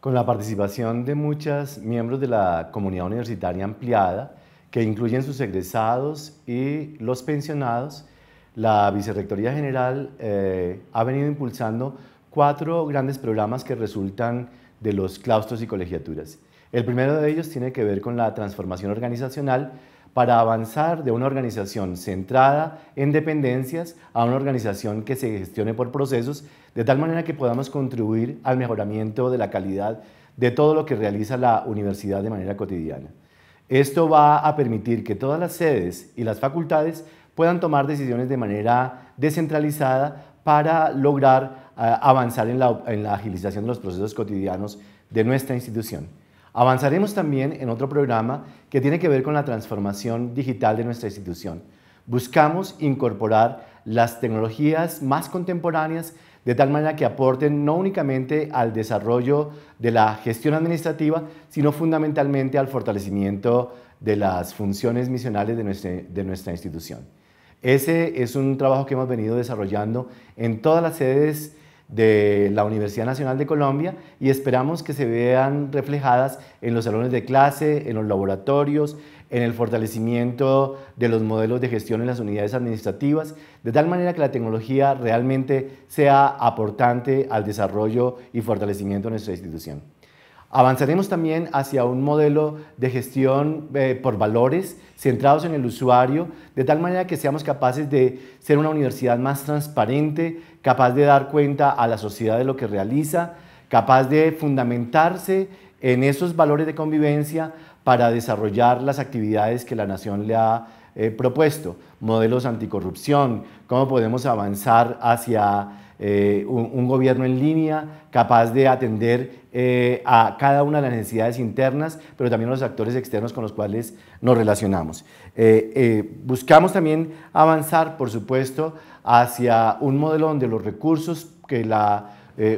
Con la participación de muchos miembros de la comunidad universitaria ampliada, que incluyen sus egresados y los pensionados, la Vicerrectoría General eh, ha venido impulsando cuatro grandes programas que resultan de los claustros y colegiaturas. El primero de ellos tiene que ver con la transformación organizacional, para avanzar de una organización centrada en dependencias a una organización que se gestione por procesos, de tal manera que podamos contribuir al mejoramiento de la calidad de todo lo que realiza la universidad de manera cotidiana. Esto va a permitir que todas las sedes y las facultades puedan tomar decisiones de manera descentralizada para lograr eh, avanzar en la, agilización de los procesos cotidianos de nuestra institución. Avanzaremos también en otro programa que tiene que ver con la transformación digital de nuestra institución. Buscamos incorporar las tecnologías más contemporáneas de tal manera que aporten no únicamente al desarrollo de la gestión administrativa, sino fundamentalmente al fortalecimiento de las funciones misionales de nuestra, institución. Ese es un trabajo que hemos venido desarrollando en todas las sedes de la Universidad Nacional de Colombia y esperamos que se vean reflejadas en los salones de clase, en los laboratorios, en el fortalecimiento de los modelos de gestión en las unidades administrativas, de tal manera que la tecnología realmente sea aportante al desarrollo y fortalecimiento de nuestra institución. Avanzaremos también hacia un modelo de gestión eh, por valores centrados en el usuario, de tal manera que seamos capaces de ser una universidad más transparente, capaz de dar cuenta a la sociedad de lo que realiza, capaz de fundamentarse en esos valores de convivencia para desarrollar las actividades que la nación le ha eh, propuesto, modelos anticorrupción, cómo podemos avanzar hacia eh, un, gobierno en línea capaz de atender eh, a cada una de las necesidades internas, pero también a los actores externos con los cuales nos relacionamos. Eh, buscamos también avanzar, por supuesto, hacia un modelo donde los recursos que la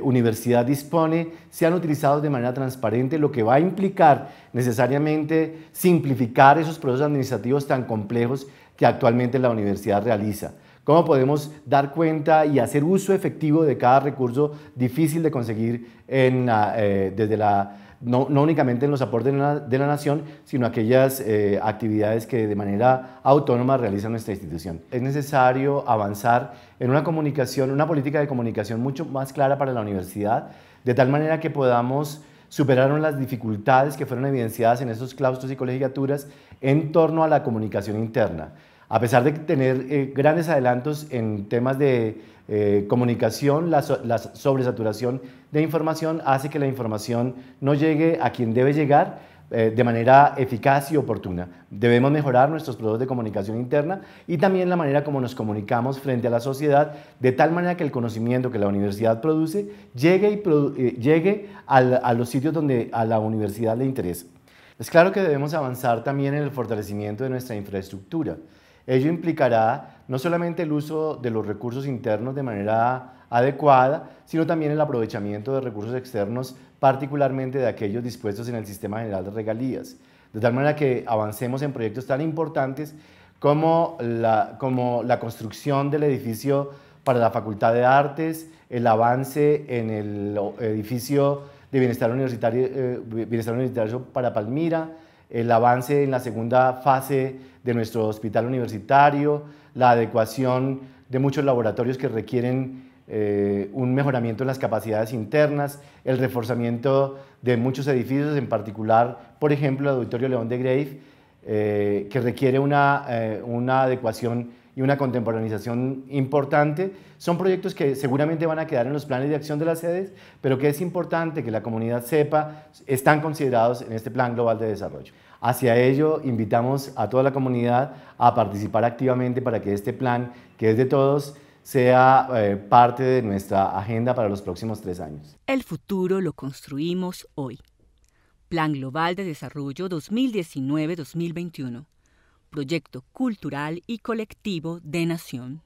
universidad dispone sean utilizados de manera transparente, lo que va a implicar necesariamente simplificar esos procesos administrativos tan complejos que actualmente la universidad realiza cómo podemos dar cuenta y hacer uso efectivo de cada recurso difícil de conseguir eh, desde la, no, únicamente en los aportes de la, nación, sino aquellas eh, actividades que de manera autónoma realiza nuestra institución. Es necesario avanzar en una comunicación, una política de comunicación mucho más clara para la universidad, de tal manera que podamos superar las dificultades que fueron evidenciadas en esos claustros y colegiaturas en torno a la comunicación interna. A pesar de tener eh, grandes adelantos en temas de eh, comunicación, la, sobresaturación de información hace que la información no llegue a quien debe llegar eh, de manera eficaz y oportuna. Debemos mejorar nuestros productos de comunicación interna y también la manera como nos comunicamos frente a la sociedad, de tal manera que el conocimiento que la universidad produce llegue, llegue a los sitios donde a la universidad le interesa. Es claro que debemos avanzar también en el fortalecimiento de nuestra infraestructura. Ello implicará no solamente el uso de los recursos internos de manera adecuada, sino también el aprovechamiento de recursos externos, particularmente de aquellos dispuestos en el Sistema General de Regalías, de tal manera que avancemos en proyectos tan importantes como la, como la construcción del edificio para la Facultad de Artes, el avance en el edificio de Bienestar Universitario eh, para Palmira, el avance en la segunda fase de nuestro hospital universitario, la adecuación de muchos laboratorios que requieren eh, un mejoramiento en las capacidades internas, el reforzamiento de muchos edificios, en particular, por ejemplo, el Auditorio León de Grave, eh, que requiere una, eh, una adecuación y una contemporaneización importante. Son proyectos que seguramente van a quedar en los planes de acción de las sedes, pero que es importante que la comunidad sepa, están considerados en este Plan Global de Desarrollo. Hacia ello invitamos a toda la comunidad a participar activamente para que este plan, que es de todos, sea eh, parte de nuestra agenda para los próximos tres años. El futuro lo construimos hoy. Plan Global de Desarrollo 2019-2021 proyecto cultural y colectivo de nación.